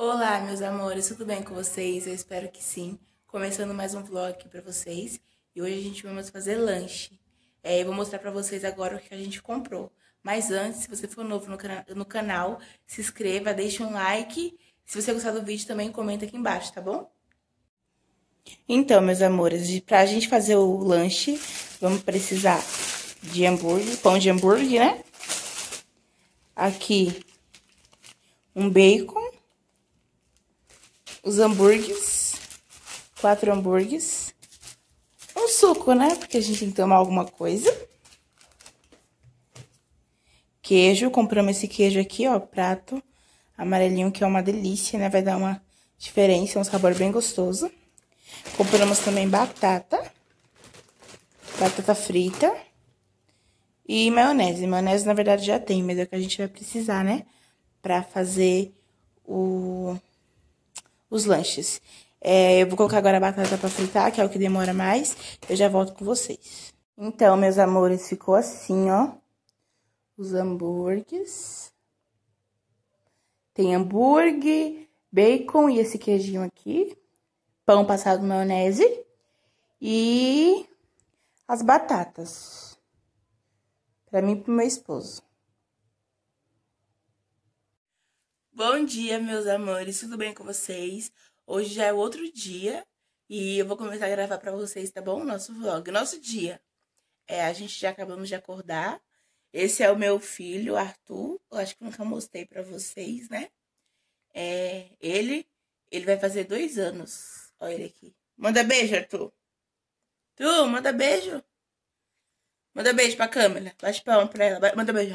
Olá, meus amores, tudo bem com vocês? Eu espero que sim. Começando mais um vlog aqui pra vocês. E hoje a gente vamos fazer lanche. É, eu vou mostrar pra vocês agora o que a gente comprou. Mas antes, se você for novo no, cana no canal, se inscreva, deixe um like. Se você gostar do vídeo, também comenta aqui embaixo, tá bom? Então, meus amores, pra gente fazer o lanche, vamos precisar de hambúrguer, pão de hambúrguer, né? Aqui, um bacon os hambúrgueres, quatro hambúrgueres, um suco, né? Porque a gente tem que tomar alguma coisa. Queijo, compramos esse queijo aqui, ó, prato amarelinho, que é uma delícia, né? Vai dar uma diferença, um sabor bem gostoso. Compramos também batata, batata frita e maionese. Maionese, na verdade, já tem, mas é o que a gente vai precisar, né? Pra fazer o os lanches. É, eu vou colocar agora a batata para fritar, que é o que demora mais. Eu já volto com vocês. Então, meus amores, ficou assim, ó. Os hambúrgueres. Tem hambúrguer, bacon e esse queijinho aqui. Pão passado maionese. E as batatas. Pra mim e pro meu esposo. Bom dia, meus amores, tudo bem com vocês? Hoje já é outro dia e eu vou começar a gravar para vocês, tá bom? Nosso vlog, nosso dia. É, a gente já acabamos de acordar. Esse é o meu filho, Arthur. Eu acho que nunca mostrei para vocês, né? É, ele, ele vai fazer dois anos. Olha ele aqui. Manda beijo, Arthur. Tu, manda beijo. Manda beijo pra câmera. Bate palma pra ela. Manda beijo.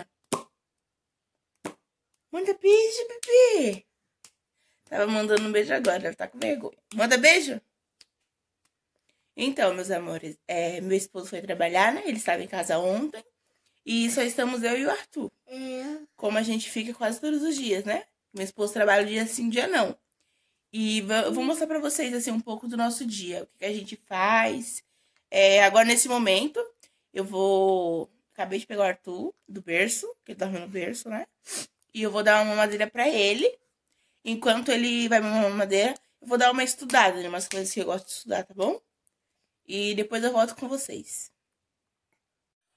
Manda beijo, bebê. Tava mandando um beijo agora, deve estar tá com vergonha. Manda beijo. Então, meus amores, é, meu esposo foi trabalhar, né? Ele estava em casa ontem. E só estamos eu e o Arthur. É. Como a gente fica quase todos os dias, né? Meu esposo trabalha dia sim, dia não. E vou mostrar para vocês, assim, um pouco do nosso dia. O que, que a gente faz. É, agora, nesse momento, eu vou... Acabei de pegar o Arthur do berço, que ele dorme no berço, né? E eu vou dar uma mamadeira para ele. Enquanto ele vai mamar madeira eu vou dar uma estudada né umas coisas que eu gosto de estudar, tá bom? E depois eu volto com vocês.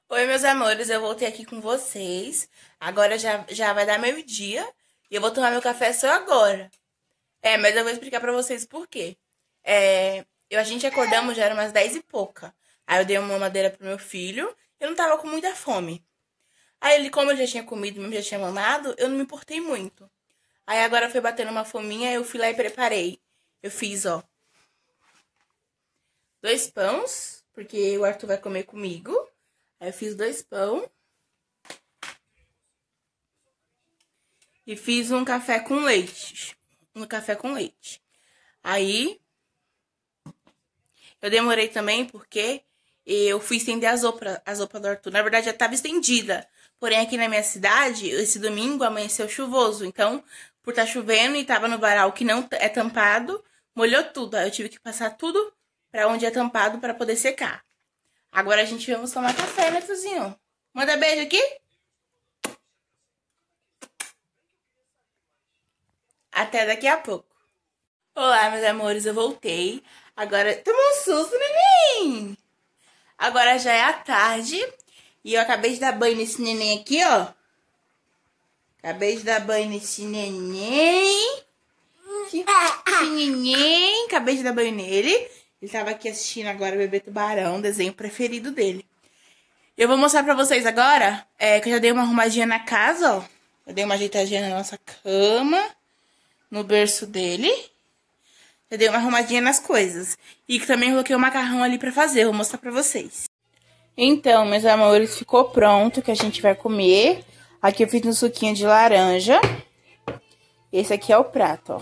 Oi, meus amores, eu voltei aqui com vocês. Agora já, já vai dar meio-dia e eu vou tomar meu café só agora. É, mas eu vou explicar pra vocês por quê. É, eu, a gente acordamos, já era umas 10 e pouca. Aí eu dei uma mamadeira pro meu filho. Eu não tava com muita fome. Aí ele, como eu já tinha comido, mesmo já tinha mamado, eu não me importei muito. Aí agora foi batendo uma fominha, eu fui lá e preparei. Eu fiz, ó. Dois pães, porque o Arthur vai comer comigo. Aí eu fiz dois pão. E fiz um café com leite. Um café com leite. Aí eu demorei também porque eu fui estender as roupas, as roupas do Arthur. Na verdade, já estava estendida. Porém, aqui na minha cidade, esse domingo amanheceu chuvoso. Então, por estar tá chovendo e tava no varal que não é tampado, molhou tudo. Aí eu tive que passar tudo para onde é tampado para poder secar. Agora a gente vamos tomar café, né, Tuzinho? Manda beijo aqui. Até daqui a pouco. Olá, meus amores, eu voltei. Agora, tomou um susto, neném! Agora já é a tarde e eu acabei de dar banho nesse neném aqui, ó. Acabei de dar banho nesse neném. Esse neném. Acabei de dar banho nele. Ele tava aqui assistindo agora o Bebê Tubarão, desenho preferido dele. Eu vou mostrar pra vocês agora, é, que eu já dei uma arrumadinha na casa, ó. Eu dei uma ajeitadinha na nossa cama, no berço dele. Já dei uma arrumadinha nas coisas. E que também coloquei o um macarrão ali pra fazer, eu vou mostrar pra vocês. Então, meus amores, ficou pronto que a gente vai comer. Aqui eu fiz um suquinho de laranja. Esse aqui é o prato, ó.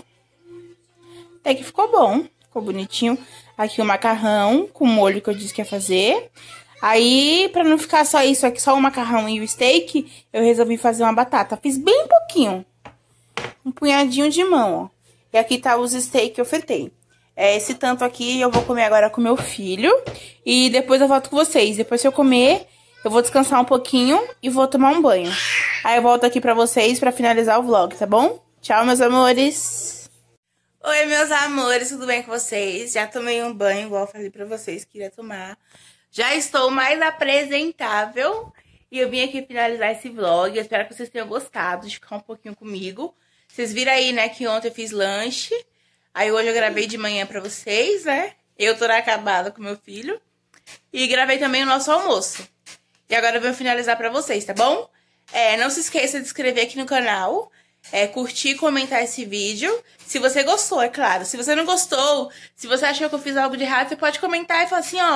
Até que ficou bom, ficou bonitinho. Aqui o macarrão com o molho que eu disse que ia fazer. Aí, pra não ficar só isso aqui, só o macarrão e o steak, eu resolvi fazer uma batata. Fiz bem pouquinho. Um punhadinho de mão, ó. E aqui tá os steak que eu fritei. É esse tanto aqui eu vou comer agora com meu filho. E depois eu volto com vocês. Depois que eu comer, eu vou descansar um pouquinho e vou tomar um banho. Aí eu volto aqui pra vocês pra finalizar o vlog, tá bom? Tchau, meus amores! Oi, meus amores, tudo bem com vocês? Já tomei um banho, igual eu falei pra vocês que iria tomar. Já estou mais apresentável. E eu vim aqui finalizar esse vlog. Eu espero que vocês tenham gostado de ficar um pouquinho comigo. Vocês viram aí, né, que ontem eu fiz lanche. Aí hoje eu gravei de manhã para vocês, né? Eu tô acabada com meu filho. E gravei também o nosso almoço. E agora eu vou finalizar para vocês, tá bom? É, não se esqueça de inscrever aqui no canal, é, curtir e comentar esse vídeo. Se você gostou, é claro. Se você não gostou, se você achou que eu fiz algo de errado, você pode comentar e falar assim, ó...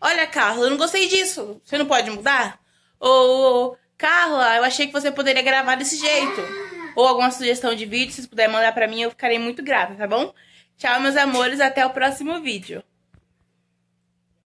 Olha, Carla, eu não gostei disso. Você não pode mudar? Ou... Carla, eu achei que você poderia gravar desse jeito ou alguma sugestão de vídeo, se puder mandar pra mim, eu ficarei muito grata, tá bom? Tchau, meus amores, até o próximo vídeo.